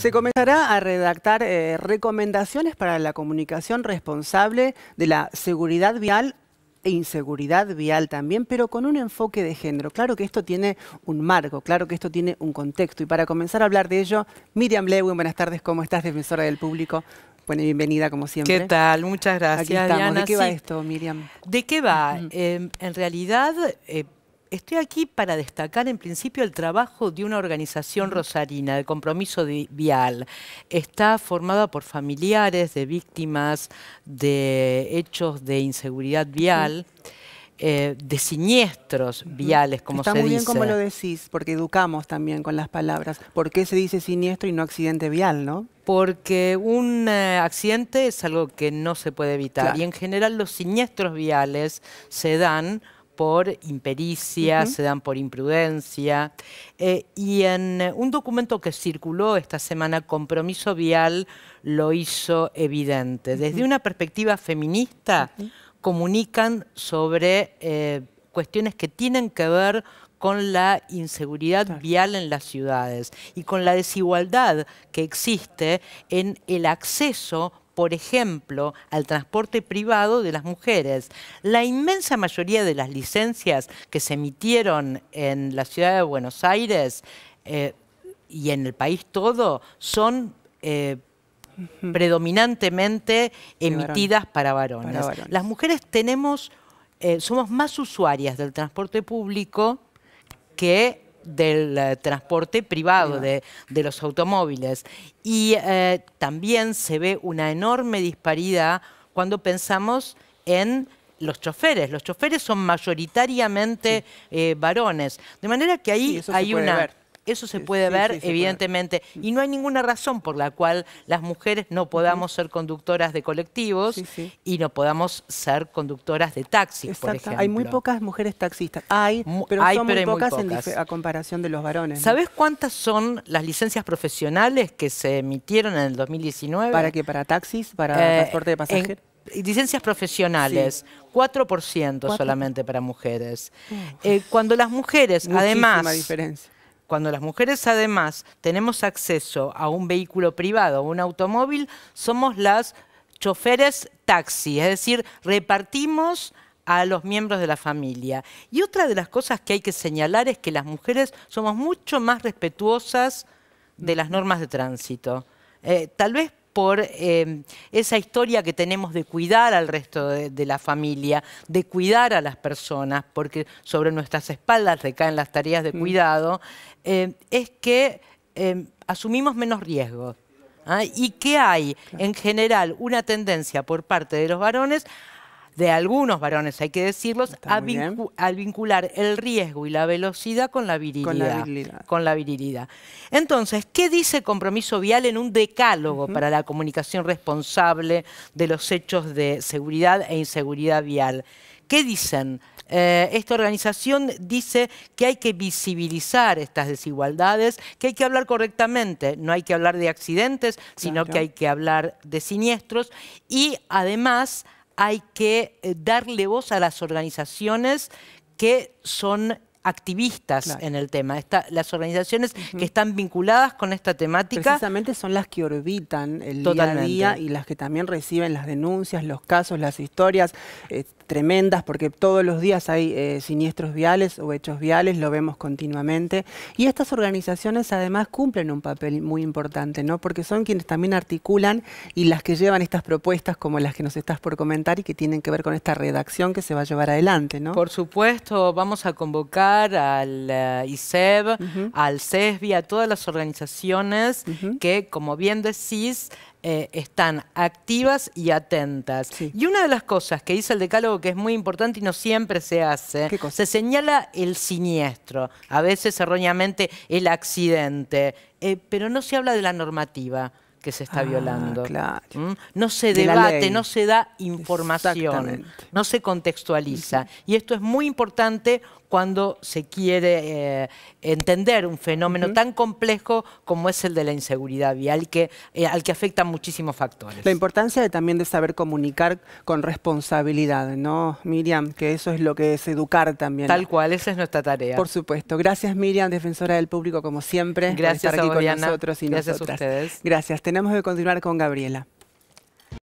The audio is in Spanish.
Se comenzará a redactar eh, recomendaciones para la comunicación responsable de la seguridad vial e inseguridad vial también, pero con un enfoque de género. Claro que esto tiene un marco, claro que esto tiene un contexto. Y para comenzar a hablar de ello, Miriam Lewin, buenas tardes, ¿cómo estás, defensora del público? Bueno, bienvenida como siempre. ¿Qué tal? Muchas gracias. Aquí estamos. ¿De qué va esto, Miriam? ¿De qué va? Eh, en realidad... Eh, Estoy aquí para destacar en principio el trabajo de una organización rosarina de compromiso vial. Está formada por familiares de víctimas de hechos de inseguridad vial. Eh, de siniestros viales, como se dice. Está muy bien como lo decís, porque educamos también con las palabras. ¿Por qué se dice siniestro y no accidente vial, no? Porque un eh, accidente es algo que no se puede evitar. Y en general los siniestros viales se dan por impericia, se dan por imprudencia. Eh, y en eh, un documento que circuló esta semana, Compromiso Vial, lo hizo evidente. Desde una perspectiva feminista, comunican sobre eh, cuestiones que tienen que ver con la inseguridad vial en las ciudades y con la desigualdad que existe en el acceso por ejemplo, al transporte privado de las mujeres. La inmensa mayoría de las licencias que se emitieron en la ciudad de Buenos Aires eh, y en el país todo son... Eh, predominantemente emitidas para, varones. Las mujeres tenemos, eh, somos más usuarias del transporte público que del eh, transporte privado, de, los automóviles. Y eh, también se ve una enorme disparidad cuando pensamos en los choferes. Los choferes son mayoritariamente eh, varones. De manera que ahí hay una... Eso se puede ver, evidentemente. Y no hay ninguna razón por la cual las mujeres no podamos ser conductoras de colectivos y no podamos ser conductoras de taxis, por ejemplo. Hay muy pocas mujeres taxistas. Hay, pero son muy, pocas a comparación de los varones. ¿Sabes cuántas son las licencias profesionales que se emitieron en el 2019? ¿Para qué? ¿Para taxis? ¿Para eh, transporte de pasajeros? licencias profesionales, 4% solamente para mujeres. Eh, cuando las mujeres, Muchísima además... diferencia cuando las mujeres además tenemos acceso a un vehículo privado, un automóvil, somos las choferes taxi, es decir, repartimos a los miembros de la familia. Y otra de las cosas que hay que señalar es que las mujeres somos mucho más respetuosas de las normas de tránsito. Eh, tal vez por eh, esa historia que tenemos de cuidar al resto de, la familia, de cuidar a las personas, porque sobre nuestras espaldas recaen las tareas de mm. cuidado, eh, es que eh, asumimos menos riesgos. ¿ah? Y que hay, en general, una tendencia por parte de los varones de algunos varones, hay que decirlos, al vincular el riesgo y la velocidad con la, virilidad, Entonces, ¿qué dice compromiso vial en un decálogo para la comunicación responsable de los hechos de seguridad e inseguridad vial? ¿Qué dicen? Eh, esta organización dice que hay que visibilizar estas desigualdades, que hay que hablar correctamente, no hay que hablar de accidentes, sino que hay que hablar de siniestros y además hay que eh, darle voz a las organizaciones que son activistas en el tema. las organizaciones que están vinculadas con esta temática. Precisamente son las que orbitan el día a día y las que también reciben las denuncias, los casos, las historias eh, tremendas, porque todos los días hay eh, siniestros viales o hechos viales, lo vemos continuamente. Y estas organizaciones además cumplen un papel muy importante, ¿no? Porque son quienes también articulan y las que llevan estas propuestas como las que nos estás por comentar y que tienen que ver con esta redacción que se va a llevar adelante, ¿no? Por supuesto, vamos a convocar al eh, ISEB, al CESBI, a todas las organizaciones que, como bien decís, eh, están activas y atentas. Y una de las cosas que dice el decálogo que es muy importante y no siempre se hace, se señala el siniestro, a veces erróneamente el accidente, eh, pero no se habla de la normativa que se está ah, violando. No se debate, no se da información, no se contextualiza. Y esto es muy importante cuando se quiere eh, entender un fenómeno tan complejo como es el de la inseguridad vial, que, eh, al que afectan muchísimos factores. La importancia también de saber comunicar con responsabilidad, ¿no, Miriam? Que eso es lo que es educar también. Tal cual, esa es nuestra tarea. Por supuesto. Gracias, Miriam, defensora del público, como siempre, Gracias por a nosotros y Gracias a ustedes. Gracias tenemos que continuar con Gabriela.